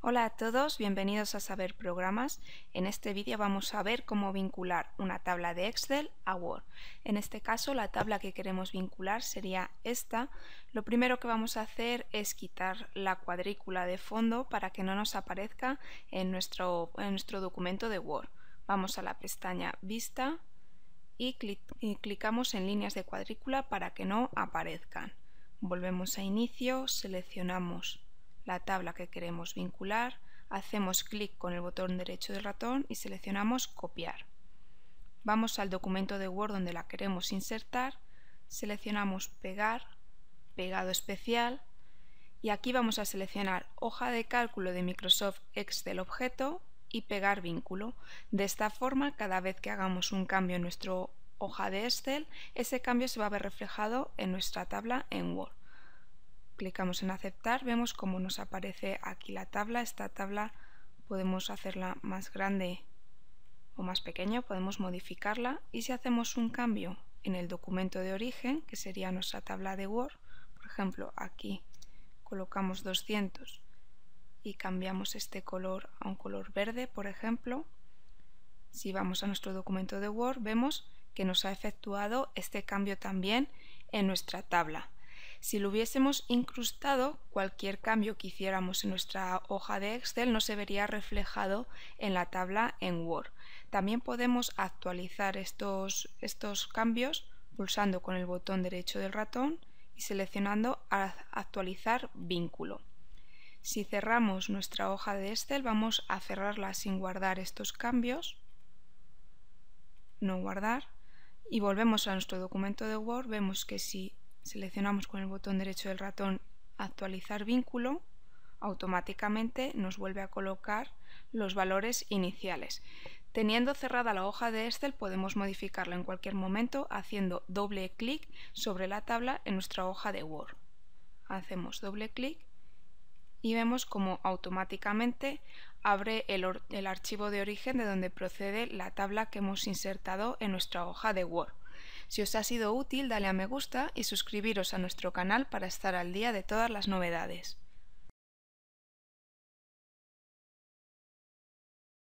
Hola a todos, bienvenidos a Saber Programas. En este vídeo vamos a ver cómo vincular una tabla de Excel a Word. En este caso la tabla que queremos vincular sería esta. Lo primero que vamos a hacer es quitar la cuadrícula de fondo para que no nos aparezca en nuestro, nuestro documento de Word. Vamos a la pestaña Vista y, y clicamos en líneas de cuadrícula para que no aparezcan. Volvemos a inicio, seleccionamos la tabla que queremos vincular, hacemos clic con el botón derecho del ratón y seleccionamos copiar. Vamos al documento de Word donde la queremos insertar, seleccionamos pegar, pegado especial y aquí vamos a seleccionar hoja de cálculo de Microsoft Excel objeto y pegar vínculo. De esta forma, cada vez que hagamos un cambio en nuestra hoja de Excel, ese cambio se va a ver reflejado en nuestra tabla en Word. Clicamos en aceptar, vemos cómo nos aparece aquí la tabla. Esta tabla podemos hacerla más grande o más pequeña, podemos modificarla y si hacemos un cambio en el documento de origen, que sería nuestra tabla de Word, por ejemplo, aquí colocamos 200 y cambiamos este color a un color verde, por ejemplo, si vamos a nuestro documento de Word, vemos que nos ha efectuado este cambio también en nuestra tabla. Si lo hubiésemos incrustado, cualquier cambio que hiciéramos en nuestra hoja de Excel no se vería reflejado en la tabla en Word. También podemos actualizar estos, estos cambios pulsando con el botón derecho del ratón y seleccionando actualizar vínculo. Si cerramos nuestra hoja de Excel vamos a cerrarla sin guardar estos cambios, no guardar, y volvemos a nuestro documento de Word, vemos que si seleccionamos con el botón derecho del ratón actualizar vínculo, automáticamente nos vuelve a colocar los valores iniciales. Teniendo cerrada la hoja de Excel podemos modificarla en cualquier momento haciendo doble clic sobre la tabla en nuestra hoja de Word. Hacemos doble clic y vemos como automáticamente abre el, el archivo de origen de donde procede la tabla que hemos insertado en nuestra hoja de Word. Si os ha sido útil, dale a me gusta y suscribiros a nuestro canal para estar al día de todas las novedades.